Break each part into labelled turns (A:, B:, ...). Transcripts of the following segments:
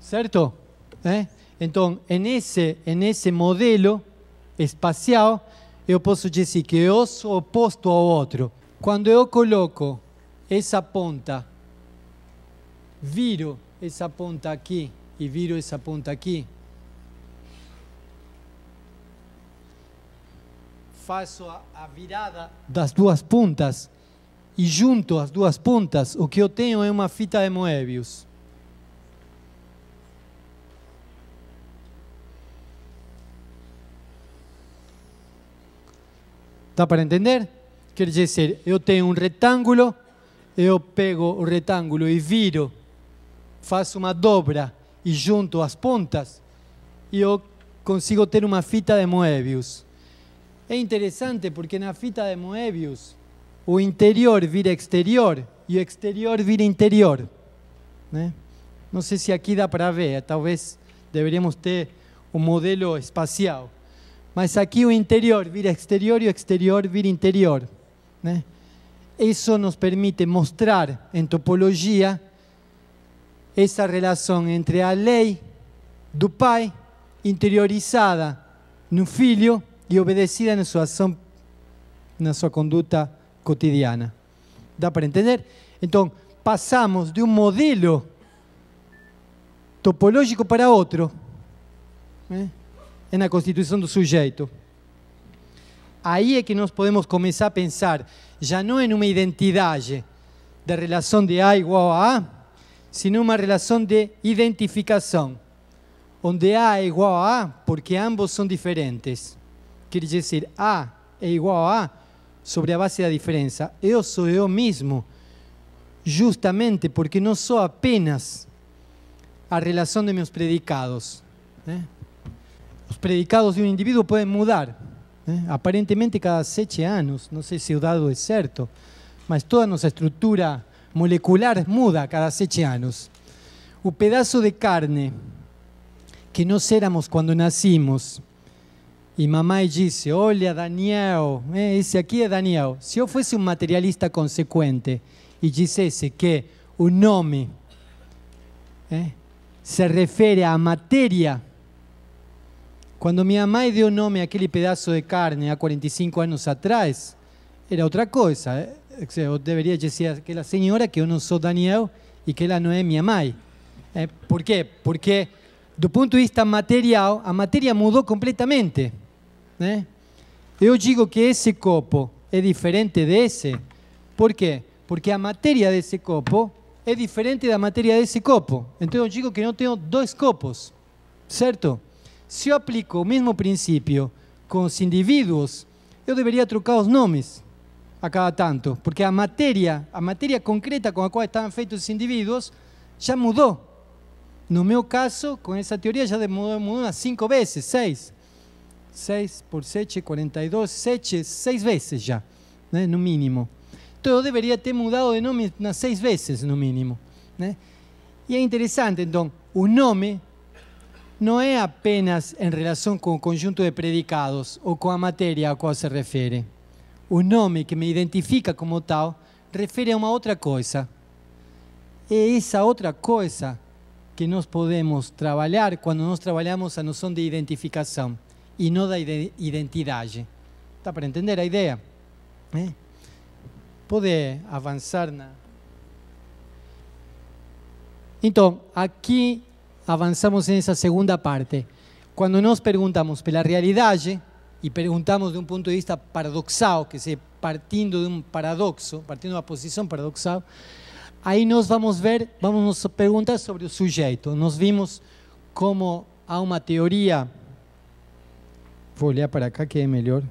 A: Certo? É? ¿Eh? Então, nesse, nesse modelo espacial, eu posso dizer que eu sou oposto ao outro. Quando eu coloco essa ponta, viro essa ponta aqui e viro essa ponta aqui, faço a virada das duas pontas e junto as duas pontas, o que eu tenho é uma fita de Moebius. Dá para entender? Quer dizer, eu tenho um retângulo, eu pego o retângulo e viro, faço uma dobra e junto as pontas, e eu consigo ter uma fita de Moebius. É interessante porque na fita de Moebius, o interior vira exterior e o exterior vira interior. Né? ¿eh? Não sei se aqui dá para ver, talvez deveríamos ter um modelo espacial. Mas aqui o interior vira exterior e o exterior vira interior. Né? ¿eh? Isso nos permite mostrar em topologia essa relação entre a lei do pai interiorizada no filho e obedecida na sua ação, na sua conduta cotidiana. Dá para entender? Então, passamos de um modelo topológico para outro. Né? ¿eh? é na constituição do sujeito. Aí é que nós podemos começar a pensar, já não em é uma identidade de relação de A igual a A, sino uma relação de identificação, onde A é igual a A porque ambos são diferentes. Quer dizer, A é igual a A sobre a base da diferença. Eu sou eu mesmo, justamente porque não sou apenas a relação de meus predicados. Né? Os predicados de um indivíduo podem mudar. Né? Aparentemente, cada sete anos, não sei se o dado é certo, mas toda a nossa estrutura molecular muda cada sete anos. O pedaço de carne que nós éramos quando nascimos, e mamãe disse: Olha, Daniel, esse ¿eh? aqui é Daniel. ¿eh? Se eu fosse um materialista consequente e dissesse que o nome é, se refere à matéria quando minha mãe deu nome a pedaço de carne há 45 anos atrás, era outra coisa. Eu ¿eh? deveria dizer aquela senhora que eu não sou Daniel e que ela não é minha mãe. ¿Eh? por quê? Porque, do ponto de vista material, a matéria mudou completamente. Eu ¿eh? digo que esse copo é diferente desse. Por quê? Porque a matéria desse copo é diferente da matéria desse copo. Então eu digo que não tenho dois copos, certo? se eu aplico o mesmo princípio com os indivíduos, eu deveria trocar os nomes a cada tanto, porque a matéria, a matéria concreta com a qual estavam feitos os indivíduos, já mudou. No meu caso, com essa teoria, já mudou, mudou umas cinco vezes, seis. 6 por 7, 42, 7, 6 vezes já, né, no mínimo. Então eu deveria ter mudado de nome umas 6 vezes, no mínimo. Né? E é interessante, então, o nome não é apenas em relação com o conjunto de predicados ou com a matéria a qual se refere. O nome que me identifica como tal refere a uma outra coisa. É essa outra coisa que nós podemos trabalhar quando nós trabalhamos a noção de identificação e não da identidade. Está para entender a ideia? É? ¿Eh? Pode avançar na. Então, aqui avanzamos en esa segunda parte. Cuando nos preguntamos por la realidad y preguntamos de un punto de vista paradoxal, que se partiendo de un paradoxo, partiendo de una posición paradoxal, ahí nos vamos a ver, vamos a preguntar sobre el sujeto. Nos vimos como a una teoría, a para acá que es mejor,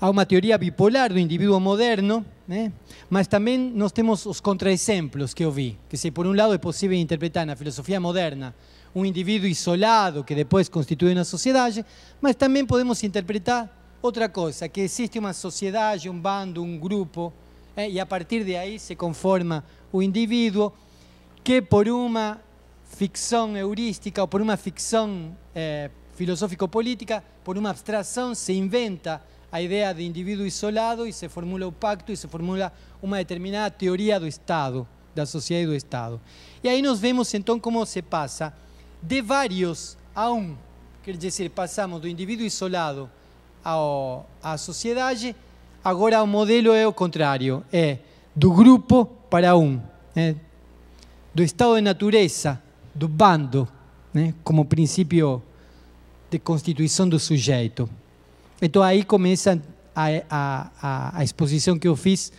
A: a una teoría bipolar del individuo moderno, Né? Mas também nós temos os contraexemplos que eu vi, que se por um lado é possível interpretar na filosofia moderna um indivíduo isolado que depois constitui uma sociedade, mas também podemos interpretar outra coisa, que existe uma sociedade, um bando, um grupo, eh, e a partir de aí se conforma o indivíduo que por uma ficção heurística ou por uma ficção eh, filosófico-política, por uma abstração se inventa a ideia de indivíduo isolado e se formula o pacto e se formula uma determinada teoria do Estado, da sociedade e do Estado. E aí nós vemos então como se passa de vários a um, quer dizer, passamos do indivíduo isolado ao, à sociedade, agora o modelo é o contrário, é do grupo para um, né? ¿eh? do estado de natureza, do bando, né? como princípio de constituição do sujeito. Então aí começa a, a, a exposição que eu fiz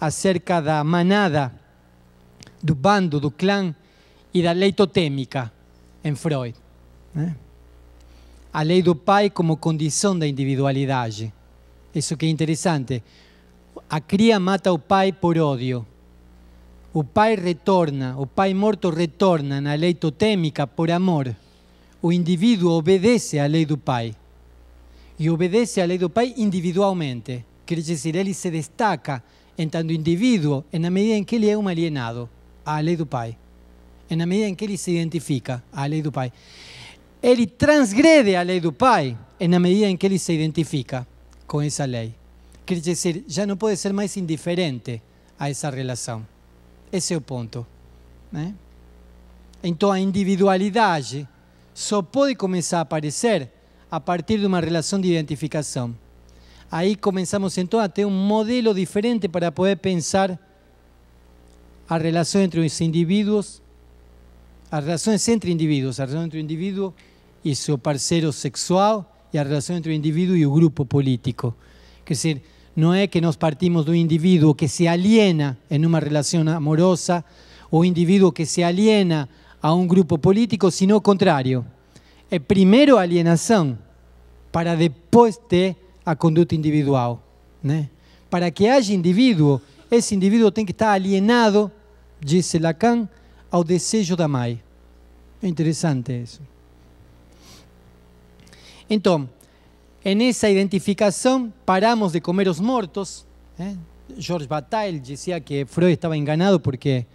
A: acerca da manada, do bando, do clã e da lei totêmica em Freud. Né? A lei do pai como condição da individualidade. Isso que é interessante. A cria mata o pai por ódio. O pai retorna, o pai morto retorna na lei totêmica por amor. O indivíduo obedece à lei do pai e obedece à lei do Pai individualmente. Quer dizer, ele se destaca enquanto indivíduo na medida em que ele é um alienado à lei do Pai, na medida em que ele se identifica à lei do Pai. Ele transgrede a lei do Pai na medida em que ele se identifica com essa lei. Quer dizer, já não pode ser mais indiferente a essa relação. Esse é o ponto. Né? ¿eh? Então a individualidade só pode começar a aparecer a partir de uma relação de identificação. Aí começamos então a ter um modelo diferente para poder pensar a relação entre os indivíduos, as relações entre indivíduos, a relação entre o indivíduo e seu parceiro sexual e a relação entre o indivíduo e o grupo político. Quer dizer, não é que nós partimos do indivíduo que se aliena em uma relação amorosa ou indivíduo que se aliena a um grupo político, sino o contrário é primeiro a alienação, para depois ter a conduta individual. Né? Para que haja indivíduo, esse indivíduo tem que estar alienado, disse Lacan, ao desejo da mãe. É interessante isso. Então, em essa identificação, paramos de comer os mortos. Né? ¿eh? Georges Bataille dizia que Freud estava enganado porque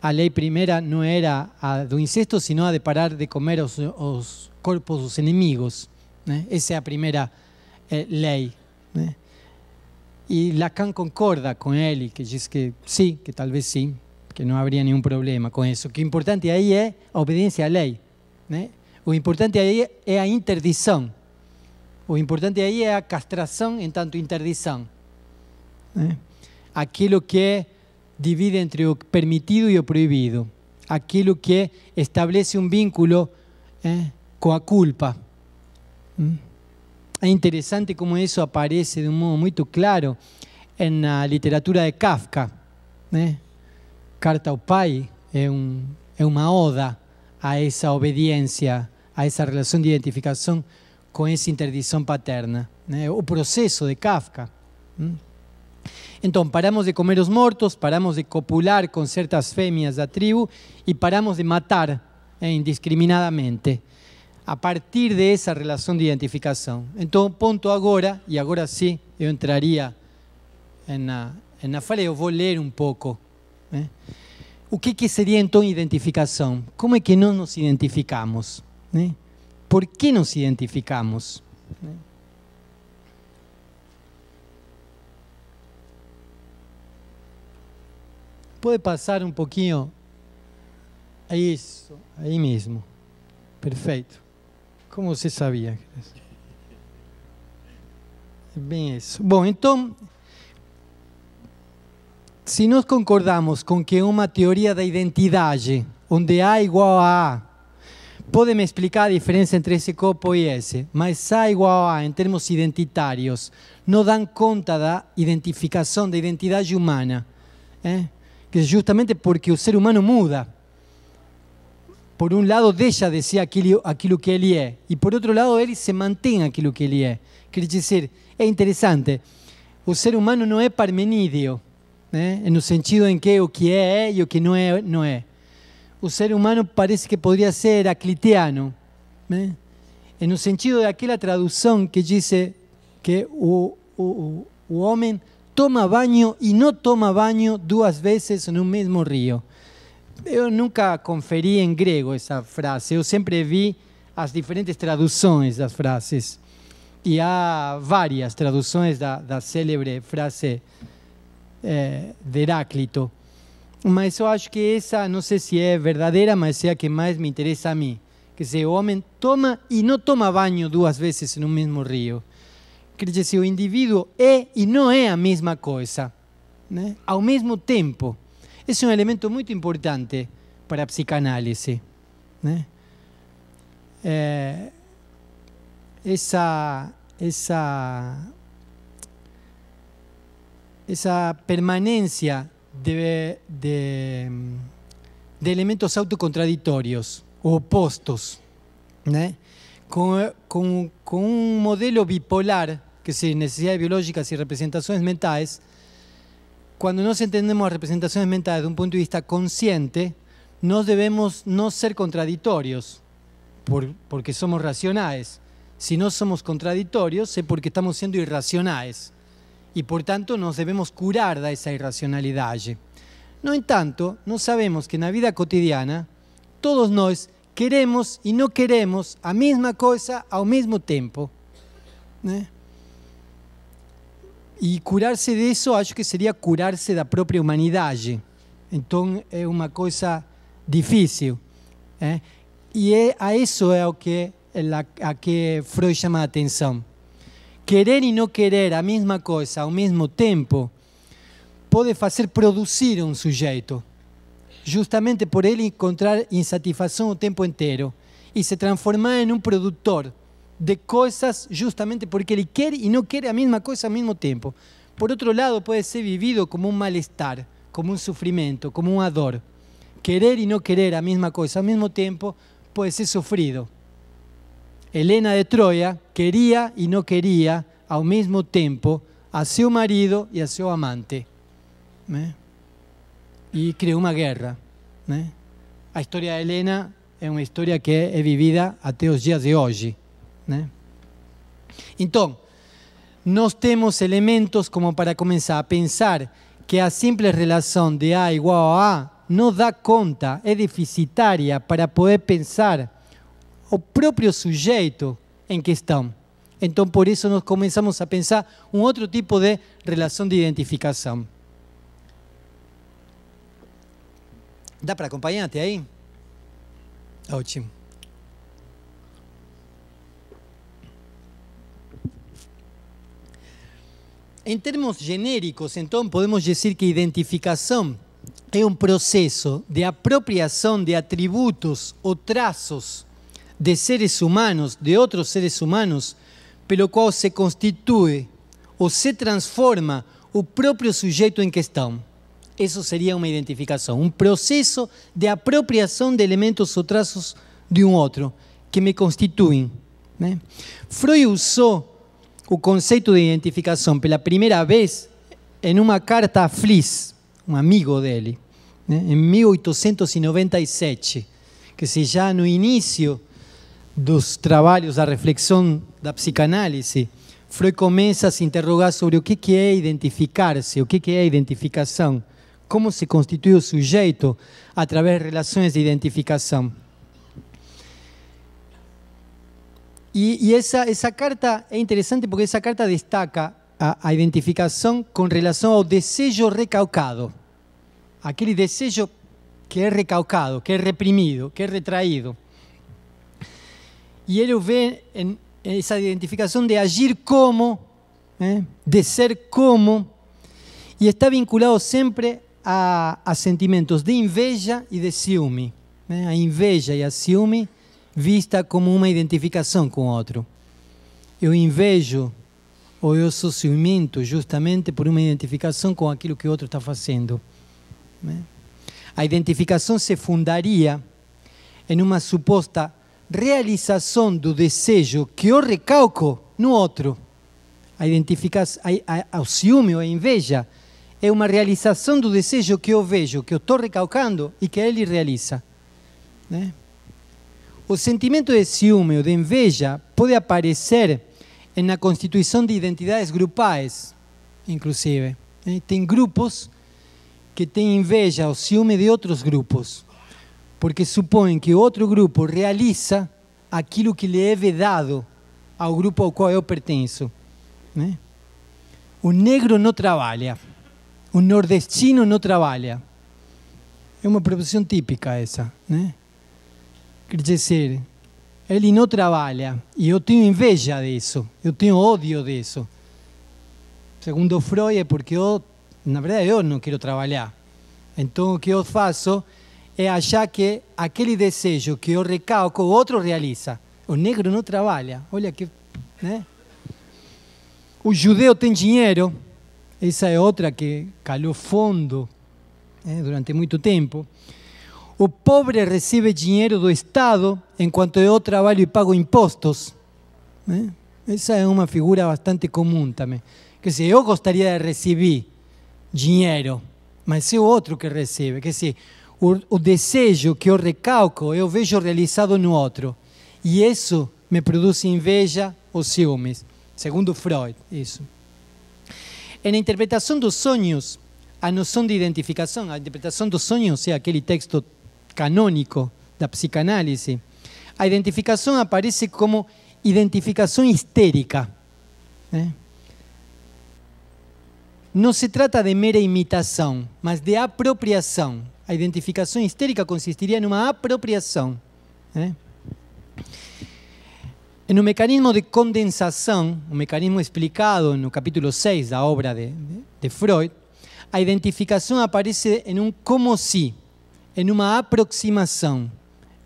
A: a lei primeira não era a do incesto, sino a de parar de comer os, os, corpos dos inimigos. Né? Essa é a primeira é, eh, lei. Né? E Lacan concorda com ele, que diz que sim, que talvez sim, que não haveria nenhum problema com isso. O que é importante aí é a obediência à lei. Né? O importante aí é a interdição. O importante aí é a castração, em tanto interdição. Né? Aquilo que divide entre o permitido e o proibido. Aquilo que estabelece um vínculo. Né? a culpa É ¿Mm? interessante como isso aparece de um modo muito claro na literatura de Kafka. Né? Carta ao Pai é, um, é uma oda a essa obediência, a essa relação de identificação com essa interdição paterna. Né? O processo de Kafka. Então, paramos de comer os mortos, paramos de copular com certas fêmeas da tribo e paramos de matar ¿eh? indiscriminadamente a partir dessa relação de identificação. Então, ponto agora, e agora sim eu entraria na, na fala, eu vou ler um pouco. Né? ¿eh? O que, que, seria então identificação? Como é que não nos identificamos? Né? Por que nos identificamos? Né? Pode passar um pouquinho? É isso, aí mesmo. Perfeito. Como se sabía? Bien, bem isso. Bom, então, se concordamos con que una teoría de identidad, onde A igual a A, pode me explicar a diferença entre ese copo y ese, mas A igual a A, em termos identitários, não dão conta da identificação da identidade humana. ¿eh? que es justamente porque o ser humano muda por un lado de ella decía aquello, que él es, y por otro lado él se mantiene aquello que él es. Quiere decir, es interesante, el ser humano no es parmenídeo, ¿eh? en el sentido en que o que es, y o que no es, no es. El ser humano parece que podría ser heraclitiano, ¿eh? en En sentido sentido aquella traducción que dice que el hombre toma baño y no toma baño dos veces en un mismo río. Eu nunca conferi em grego essa frase. Eu sempre vi as diferentes traduções das frases. E há várias traduções da, da célebre frase é, de Heráclito. Mas eu acho que essa, não sei se é verdadeira, mas é a que mais me interessa a mim. Que se o homem toma e não toma banho duas vezes no mesmo rio. Quer dizer, se o indivíduo é e não é a mesma coisa, né? ao mesmo tempo. es un elemento muy importante para psicanálisis, ¿eh? Eh, esa permanencia de, elementos autocontradictorios, opuestos, ¿eh? con un modelo bipolar, que se necesidades biológicas y representaciones mentales, cuando no entendemos las representaciones mentales desde un punto de vista consciente, no debemos no ser contradictorios, porque somos racionales. Si no somos contradictorios es porque estamos siendo irracionales y por tanto nos debemos curar de esa irracionalidad. No en tanto, no sabemos que en la vida cotidiana todos nos queremos y no queremos a misma cosa al mismo tiempo. ¿eh? E curar-se disso, acho que seria curar-se da própria humanidade. Então é uma coisa difícil. É? E é, a isso é o que, a que Freud chama a atenção. Querer e não querer a mesma coisa ao mesmo tempo pode fazer produzir um sujeito, justamente por ele encontrar insatisfação o tempo inteiro e se transformar em um produtor de cosas justamente porque él quiere y no quiere la misma cosa al mismo tiempo. Por otro lado, puede ser vivido como un malestar, como un sufrimiento, como um dolor. Querer y no querer la misma cosa al mismo tiempo puede ser sufrido. Elena de Troya quería y no quería al mismo tiempo a su marido y a su amante. ¿Eh? Y creó una guerra. ¿Eh? A historia de Helena es una historia que es vivida hasta los días de hoy. Né? Então, nós temos elementos como para começar a pensar que a simples relação de A igual a A não dá conta, é deficitária para poder pensar o próprio sujeito em questão. Então, por isso, nós começamos a pensar um outro tipo de relação de identificação. Dá para acompanhar até aí? Ótimo. Em termos genéricos, então, podemos dizer que identificação é um processo de apropriação de atributos ou traços de seres humanos, de outros seres humanos, pelo qual se constitui ou se transforma o próprio sujeito em questão. Isso seria uma identificação, um processo de apropriação de elementos ou traços de um outro que me constituem. Né? ¿eh? Freud usou o conceito de identificação pela primeira vez em uma carta a Fliss, um amigo dele, né, em 1897, que se já no início dos trabalhos da reflexão da psicanálise, Freud começa a se interrogar sobre o que é identificar-se, o que é identificação, como se constitui o sujeito através de relações de identificação. Y, y esa, esa, carta es é interesante porque esa carta destaca a, a identificación con relación al deseo recaucado. Aquel deseo que es é recaucado, que es é reprimido, que es retraído. Y ele vê en esa identificación de agir como, ¿eh? de ser como, y está vinculado siempre a, a sentimientos de inveja y de ciúme. ¿eh? A inveja y a ciúme vista como uma identificação com outro. Eu invejo ou eu ciumento justamente por uma identificação com aquilo que o outro está fazendo. Né? A identificação se fundaria em uma suposta realização do desejo que eu recalco no outro. A identificação, a, o ciúme ou a inveja é uma realização do desejo que eu vejo, que eu estou recalcando e que ele realiza. Né? O sentimento de ciúme ou de inveja pode aparecer na constituição de identidades grupais, inclusive. ¿eh? Tem grupos que têm inveja ou ciúme de outros grupos, porque supõem que outro grupo realiza aquilo que lhe é vedado ao grupo ao qual eu pertenço. ¿eh? Um O negro não trabalha, o nordestino não trabalha. É uma profissão típica essa, né? ¿eh? Quer dizer, ele não trabalha. E eu tenho inveja disso. Eu tenho ódio disso. Segundo Freud, é porque eu, na verdade, eu não quero trabalhar. Então, o que eu faço é achar que aquele desejo que eu recalco, o outro realiza. O negro não trabalha. Olha que. Né? O judeu tem dinheiro. Essa é outra que calou fundo né, durante muito tempo. O pobre recebe dinheiro do Estado, enquanto eu trabalho e pago impostos. Essa ¿eh? é uma figura bastante comum também. Quer dizer, eu gostaria de receber dinheiro, mas é o outro que recebe. Quer dizer, o, desejo que eu recalco, eu vejo realizado no outro. E isso me produz inveja ou ciúmes. Segundo Freud, isso. a interpretação dos sonhos, a noção de identificação, a interpretação dos sonhos é aquele texto canônico da psicanálise, a identificação aparece como identificação histérica. Né? ¿eh? Não se trata de mera imitação, mas de apropriação. A identificação histérica consistiria numa apropriação. ¿eh? Né? um mecanismo de condensação, um mecanismo explicado no capítulo 6 da obra de, de Freud, a identificação aparece em um como se. Si é numa aproximação,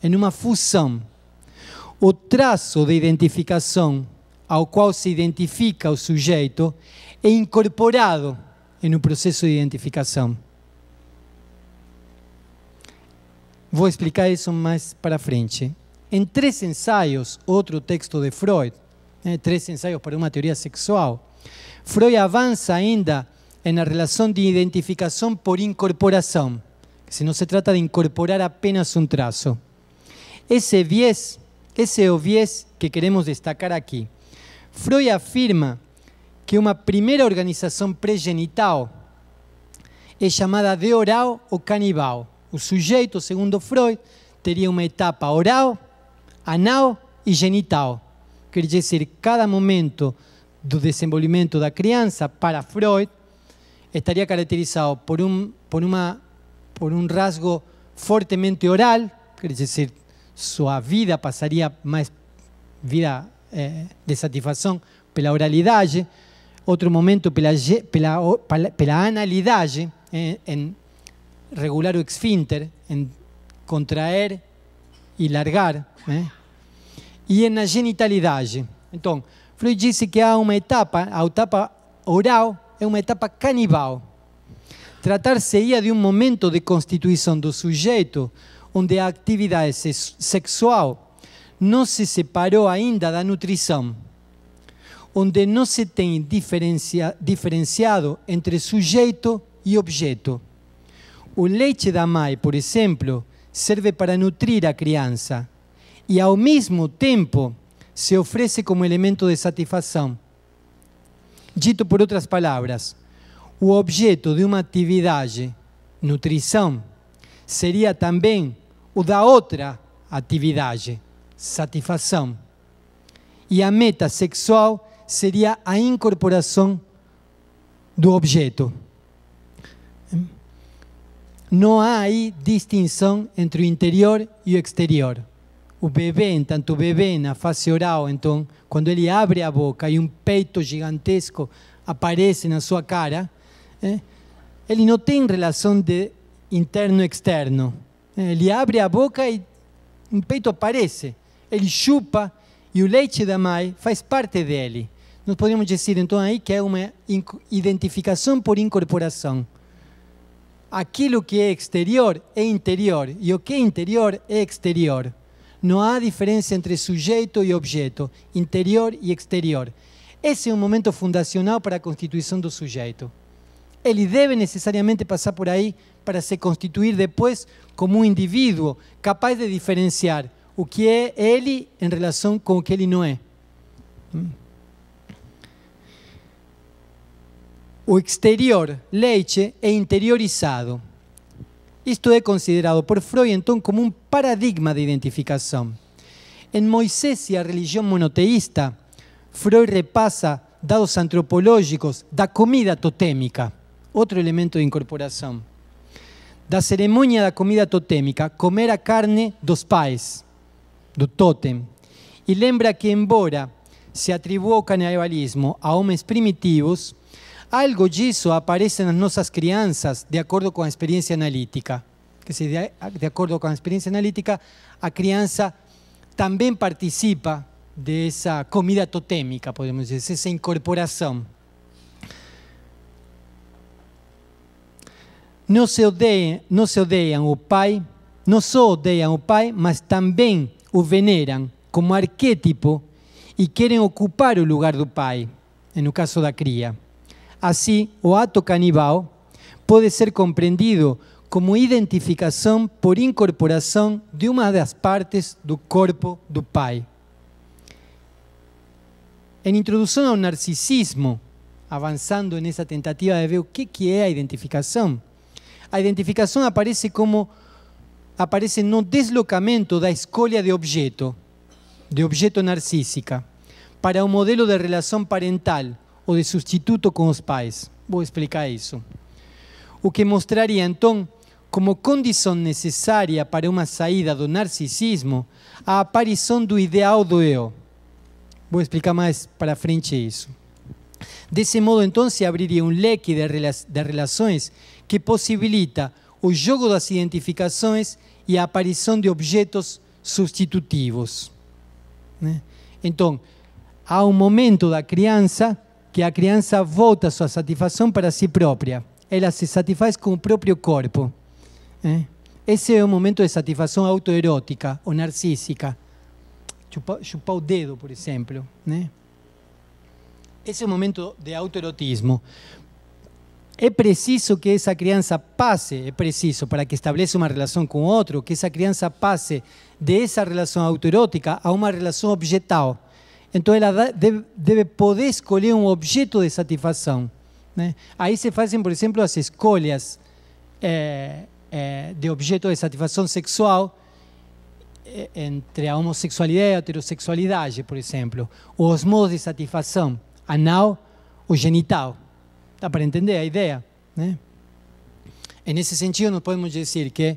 A: é numa fusão. O traço de identificação ao qual se identifica o sujeito é incorporado no processo de identificação. Vou explicar isso mais para frente. Em Três Ensaios, outro texto de Freud, né, Três Ensaios para uma Teoria Sexual, Freud avança ainda na relação de identificação por incorporação se não se trata de incorporar apenas un trazo. Ese 10, ese o 10 que queremos destacar aquí. Freud afirma que una primera organización pregenital es llamada de oral o canibal. O sujeito, segundo Freud, teria uma etapa oral, anal e genital. Quer dizer, cada momento do desenvolvimento da criança, para Freud, estaria caracterizado por, um, por uma por un rasgo fuertemente oral, quer decir, su vida pasaría más vida eh, de satisfacción pela oralidade, outro momento pela, pela, pela, analidade, em eh, regular o esfínter, em contraer e largar, e eh, na genitalidade. Então, Freud disse que há uma etapa, a etapa oral é uma etapa canibal, Tratar-se-ia de um momento de constituição do sujeito, onde a atividade sexual não se separou ainda da nutrição, onde não se tem diferencia, diferenciado entre sujeito e objeto. O leite da mãe, por exemplo, serve para nutrir a criança e, ao mesmo tempo, se oferece como elemento de satisfação. Dito por outras palavras, o objeto de uma atividade, nutrição, seria também o da outra atividade, satisfação. E a meta sexual seria a incorporação do objeto. Não há aí distinção entre o interior e o exterior. O bebê, enquanto bebê, na fase oral, então, quando ele abre a boca e um peito gigantesco aparece na sua cara, ¿eh? É? Ele não tem relação de interno externo. É? ¿eh? Ele abre a boca e um peito aparece. Ele chupa e o leite da mãe faz parte dele. Nós podemos dizer então aí que é uma identificação por incorporação. Aquilo que é exterior é interior e o que é interior é exterior. Não há diferença entre sujeito e objeto, interior e exterior. Esse é um momento fundacional para a constituição do sujeito. Ele deve necessariamente passar por aí para se constituir depois como um individuo capaz de diferenciar o que é ele em relação com o que ele não é. O exterior, Leite, é interiorizado. Isto é considerado por Freud, então, como um paradigma de identificação. Em Moisés e a religião monoteísta, Freud repassa dados antropológicos da comida totémica outro elemento de incorporação. Da cerimônia da comida totêmica, comer a carne dos pais, do totem. E lembra que, embora se atribua o canibalismo a homens primitivos, algo disso aparece nas nossas crianças de acordo com a experiência analítica. Que se de acordo com a experiência analítica, a criança também participa dessa comida totêmica, podemos dizer, essa incorporação. não se odeiam, não se odeiam o Pai, não só odeiam o Pai, mas também o veneram como arquétipo e querem ocupar o lugar do Pai, no caso da cria. Assim, o ato canibal pode ser compreendido como identificação por incorporação de uma das partes do corpo do Pai. Em introdução ao narcisismo, avançando nessa tentativa de ver o que é a identificação, a identificação aparece como aparece no deslocamento da escolha de objeto, de objeto narcísica, para um modelo de relação parental ou de substituto com os pais. Vou explicar isso. O que mostraria, então, como condição necessária para uma saída do narcisismo, a aparição do ideal do eu. Vou explicar mais para frente isso. Desse modo, então, se abriria um leque de, relações que possibilita o jogo das identificações e a aparição de objetos substitutivos. Né? Então, há um momento da criança que a criança volta sua satisfação para si própria. Ela se satisfaz com o próprio corpo. Né? Esse é o momento de satisfação autoerótica ou narcísica. Chupar, chupar o dedo, por exemplo. Né? Esse é o momento de autoerotismo é preciso que essa criança passe, é preciso para que estabeleça uma relação com outro, que essa criança passe dessa relação autoerótica a uma relação objetal. Então ela deve poder escolher um objeto de satisfação. Né? ¿eh? Aí se fazem, por exemplo, as escolhas é, eh, é, eh, de objeto de satisfação sexual entre a homossexualidade e a heterossexualidade, por exemplo, ou os modos de satisfação anal ou genital. Dá para entender a ideia, né? E nesse sentido, nós podemos dizer que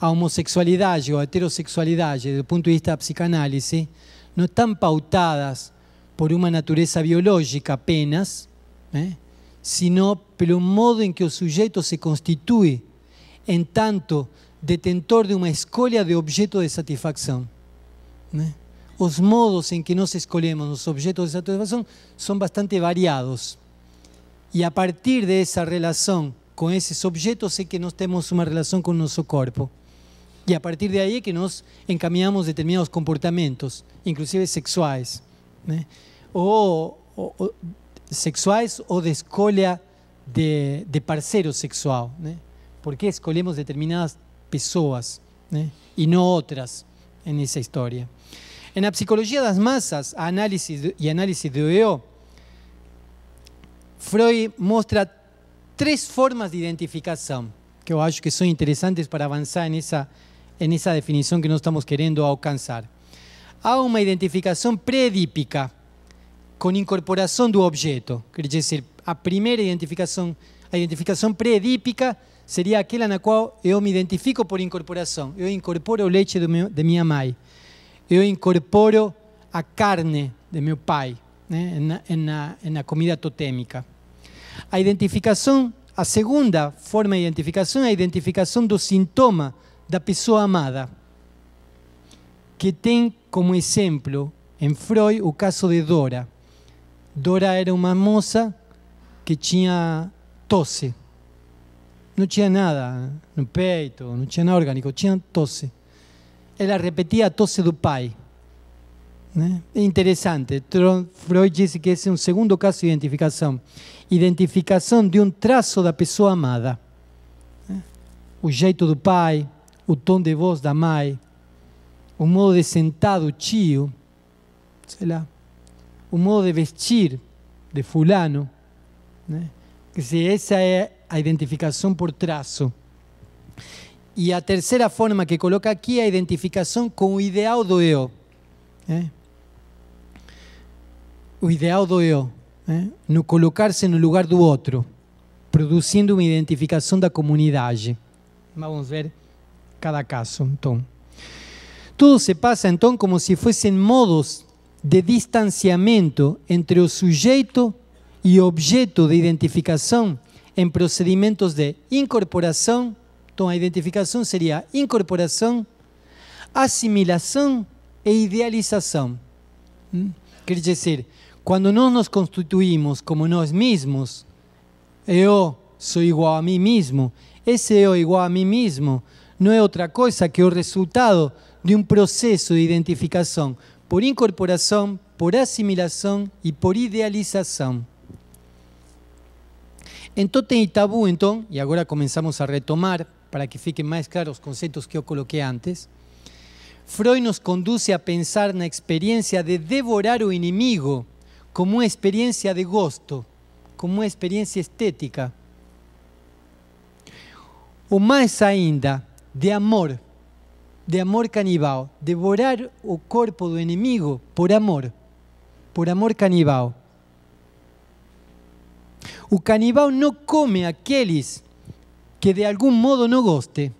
A: a homossexualidade ou a heterossexualidade, do ponto de vista da psicanálise, não estão pautadas por uma natureza biológica apenas, né? sino pelo modo em que o sujeito se constitui tanto detentor de uma escolha de objeto de satisfação. Né? Os modos em que nós escolhemos os objetos de satisfação ¿eh? são bastante variados. E a partir dessa relação com esses objetos é que nós temos uma relação com o nosso corpo. E a partir daí é que nós encaminhamos determinados comportamentos, inclusive sexuais. Né? ¿eh? Ou, ou, sexuais ou de escolha de, de parceiro sexual. Né? Porque escolhemos determinadas pessoas né? e não outras nessa história. Na psicologia das massas, a análise e análise do eu Freud mostra três formas de identificação que eu acho que são interessantes para avançar nessa, nessa definição que nós estamos querendo alcançar. Há uma identificação pré com incorporação do objeto. Quer dizer, a primeira identificação, a identificação pré seria aquela na qual eu me identifico por incorporação. Eu incorporo o leite meu, de minha mãe. Eu incorporo a carne de meu pai né, na, na, na comida totêmica. A identificação, a segunda forma de identificação é a identificação do sintoma da pessoa amada, que tem como exemplo em Freud o caso de Dora. Dora era uma moça que tinha tosse. Não tinha nada no peito, não tinha nada orgânico, tinha tosse. Ela repetia a tosse do pai. Né? É interessante. Freud disse que esse é um segundo caso de identificação. Identificação de um traço da pessoa amada. Né? O jeito do pai, o tom de voz da mãe, o modo de sentar do tio, sei lá, o modo de vestir de fulano. Né? Se essa é a identificação por traço. E a terceira forma que coloca aqui é a identificação com o ideal do eu. Né? o ideal do eu, né? no colocar-se no lugar do outro, produzindo uma identificação da comunidade. Mas vamos ver cada caso, então. Tudo se passa, então, como se fossem modos de distanciamento entre o sujeito e o objeto de identificação em procedimentos de incorporação. Então, a identificação seria incorporação, assimilação e idealização. Hum? Quer dizer, Cuando no nos constituimos como nos mismos, yo soy igual a mí mismo, ese yo igual a mí mismo, no es otra cosa que el resultado de un proceso de identificación por incorporación, por asimilación y por idealización. En Totem y Tabú, entonces, y ahora comenzamos a retomar para que fiquen más claros los conceptos que yo coloqué antes, Freud nos conduce a pensar la experiencia de devorar o enemigo, como una experiencia de gusto, como una experiencia estética. O más ainda, de amor, de amor canibal, devorar o cuerpo do enemigo por amor, por amor canibal. O canibao no come aquellos que de algún modo no goste.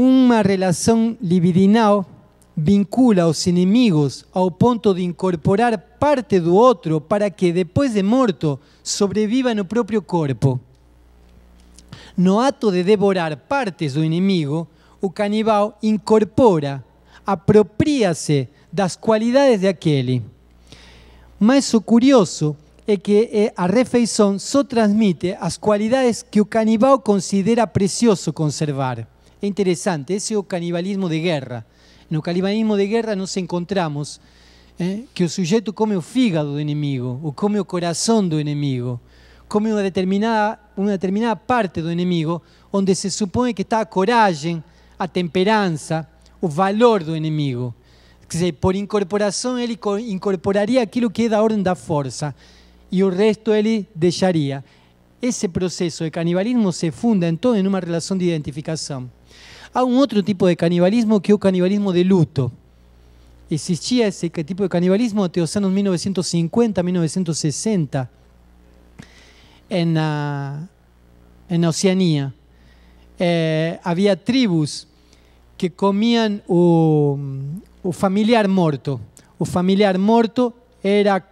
A: Una relación libidinal vincula los enemigos ao punto de incorporar parte do otro para que, después de morto, sobreviva no propio corpo. No ato de devorar partes do enemigo, o canibal incorpora, apropria-se das cualidades de aquel. Mas o curioso é que eh, a refeição só transmite as cualidades que o canibal considera precioso conservar. Es interesante, ese o canibalismo de guerra. No calibanismo de guerra nos encontramos eh, que o sujeito come o fígado do inimigo, ou come o coração do inimigo, come uma determinada, uma determinada parte do inimigo, onde se supõe que está a coragem, a temperança, o valor do inimigo. Quer dizer, por incorporação ele incorporaria aquilo que é da ordem da força e o resto ele deixaria. Esse processo de canibalismo se funda então em uma relação de identificação. Hay un otro tipo de canibalismo que es o canibalismo de luto. Existía ese tipo de canibalismo até os 1950, 1960, en Oceanía. Eh, había tribus que comían o, familiar muerto. O familiar muerto era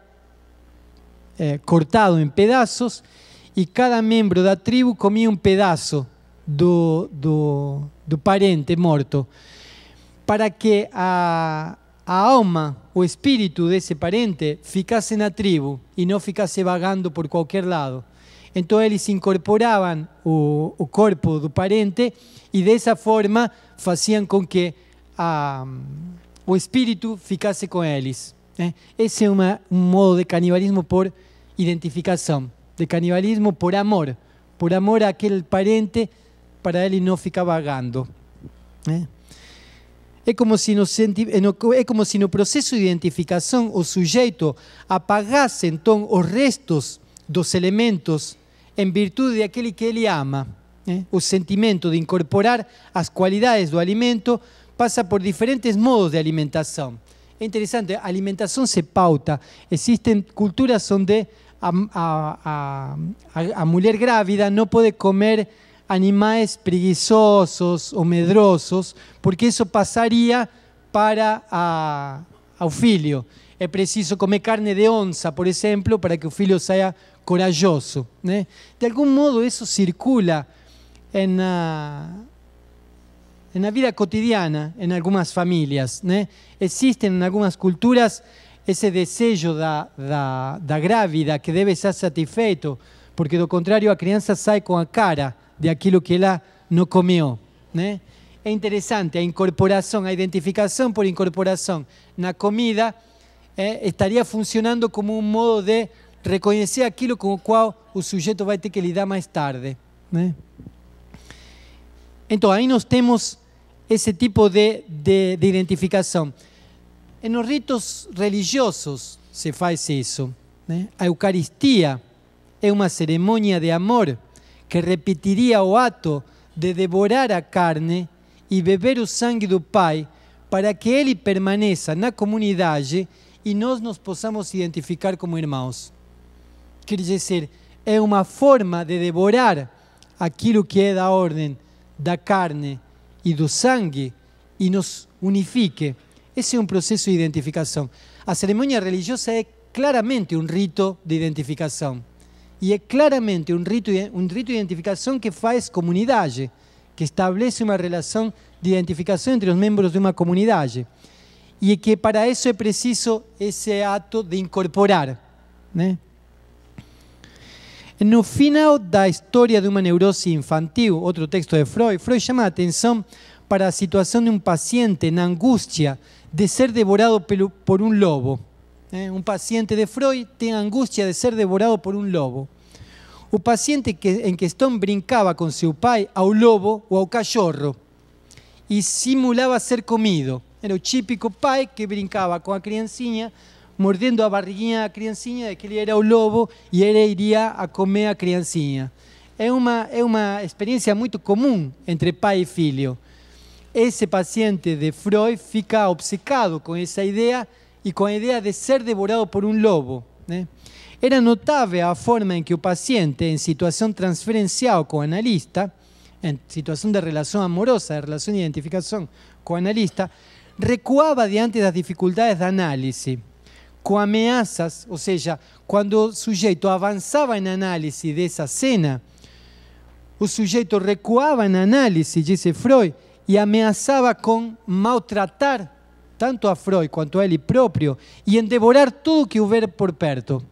A: eh, cortado en pedazos y cada miembro la tribu tribu un un do, do, do parente morto, para que a, a alma, o espírito desse parente, ficasse na tribo e não ficasse vagando por qualquer lado. Então eles incorporavam o, o corpo do parente e dessa forma faziam com que a, o espírito ficasse com eles. Né? Eh? Esse é uma, um modo de canibalismo por identificação, de canibalismo por amor, por amor àquele parente para ele e não ficar vagando. Né? É como, se no, é como se no processo de identificação o sujeito apagasse então os restos dos elementos em virtude daquele que ele ama. Né? O sentimento de incorporar as qualidades do alimento passa por diferentes modos de alimentação. É interessante, a alimentação se pauta. Existem culturas onde a, a, a, a mulher grávida não pode comer animales preguizosos o medrosos, porque eso pasaría para a, a Es preciso comer carne de onza, por ejemplo, para que filio sea corajoso. ¿eh? De algún modo, eso circula ah, en la vida cotidiana en algunas familias. ¿eh? Existen en algunas culturas ese deseo da, da, da grávida que debe ser satisfecho, porque lo contrario, la crianza sale con la cara. de aquilo que ela não comeu, né? É interessante a incorporação, a identificação por incorporação na comida é, estaria funcionando como um modo de reconhecer aquilo com o qual o sujeito vai ter que lidar mais tarde, né? Então aí nós temos esse tipo de, de, de identificação. Nos ritos religiosos se faz isso. Né? A Eucaristia é uma cerimônia de amor que repetiria o ato de devorar a carne e beber o sangue do Pai, para que ele permaneça na comunidade e nós nos possamos identificar como irmãos. Quer dizer, é uma forma de devorar aquilo que é da ordem da carne e do sangue e nos unifique. Esse é um processo de identificação. A cerimônia religiosa é claramente um rito de identificação. E é claramente um rito, um rito de identificação que faz comunidade, que estabelece uma relação de identificação entre os membros de uma comunidade. E que para isso é preciso esse ato de incorporar. ¿eh? Né? No final da história de uma neurose infantil, outro texto de Freud, Freud chama a atenção para a situação de um paciente na angústia de ser devorado por um lobo um ¿eh? Un paciente de Freud tem angústia de ser devorado por un lobo. O paciente que, em questão brincava com seu pai ao lobo ou ao cachorro e simulava ser comido. Era o típico pai que brincava com a criancinha, mordendo a barriguinha da criancinha, de que ele era o lobo e ele iria a comer a criancinha. É uma, é uma experiência muito comum entre pai e filho. Esse paciente de Freud fica obcecado com essa ideia y con la idea de ser devorado por un lobo. ¿eh? Era notable la forma en que el paciente, en situación transferencial con analista, en situación de relación amorosa, de relación de identificación con recuaba analista, recuaba diante dificultades de análisis, o sea, o sea, cuando el sujeto avanzaba en análisis de esa cena, el sujeto recuaba en análisis, dice Freud, y amenazaba con maltratar tanto a Freud cuanto a él propio, y en devorar todo que hubiera por perto.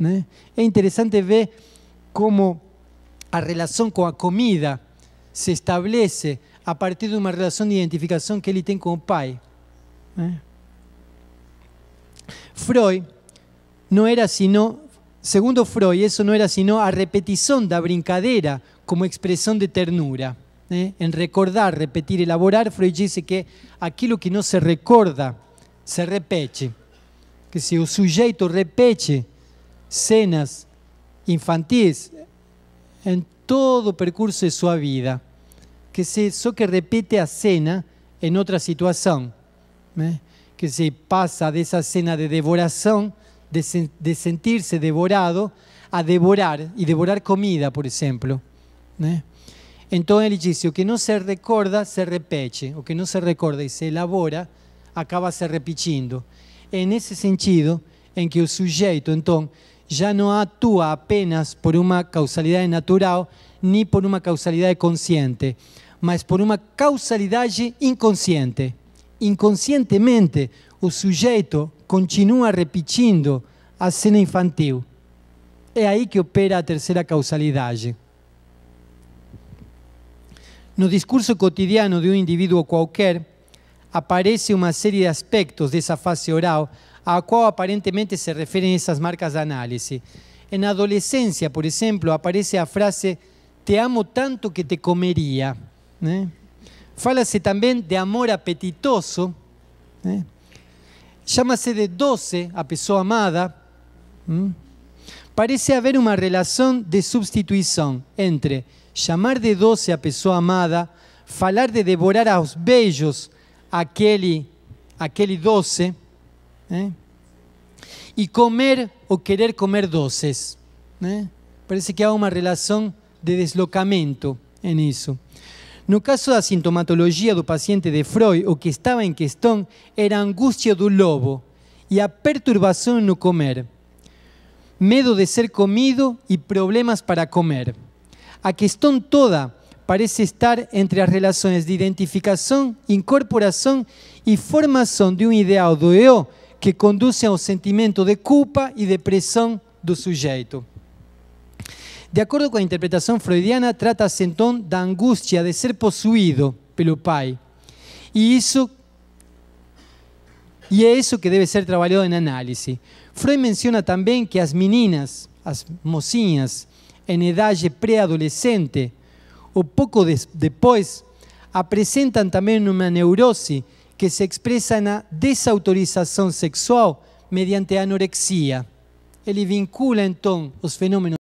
A: Es interesante ver cómo la relación con la comida se establece a partir de una relación de identificación que él tiene con el pai. Freud no era sino, segundo Freud, eso no era sino a repetición, da brincadera como expresión de ternura. ¿eh? en recordar, repetir, elaborar, Freud dice que aquilo que não se recorda se repete. Que se o sujeito repete cenas infantis em todo percurso de sua vida, que se só que repete a cena em outra situação, ¿eh? que se passa dessa cena de devoração, de, sen de sentir-se devorado, a devorar, e devorar comida, por exemplo. ¿eh? Então ele disse: o que não se recorda se repete, o que não se recorda e se elabora acaba se repetindo. É nesse sentido em que o sujeito, então, já não atua apenas por uma causalidade natural, nem por uma causalidade consciente, mas por uma causalidade inconsciente. Inconscientemente, o sujeito continua repetindo a cena infantil. É aí que opera a terceira causalidade. No discurso cotidiano de un individuo cualquier aparece una serie de aspectos de esa fase oral a cual aparentemente se refieren esas marcas de análisis. En adolescencia, por ejemplo, aparece la frase te amo tanto que te comería. ¿Eh? también de amor apetitoso. ¿eh? Llámase de doce a persona amada. Parece haber una relación de sustitución entre chamar de doce a pessoa amada, falar de devorar aos beijos aquele, aquele doce, né? ¿eh? e comer ou querer comer doces. Né? Parece que há uma relação de deslocamento em isso No caso da sintomatologia do paciente de Freud, o que estava em questão era a angústia do lobo e a perturbação no comer, medo de ser comido e problemas para comer. A questão toda parece estar entre as relações de identificação, incorporação e formação de um ideal do eu que conduzem ao sentimento de culpa e depressão do sujeito. De acordo com a interpretação freudiana, trata-se então da angústia de ser possuído pelo pai. E isso e é isso que deve ser trabalhado em análise. Freud menciona também que as meninas, as mocinhas, en edade preadolescente ou pouco de, depois apresentam também uma neurose que se expresa na desautorização sexual mediante anorexia. Ele vincula então os fenômenos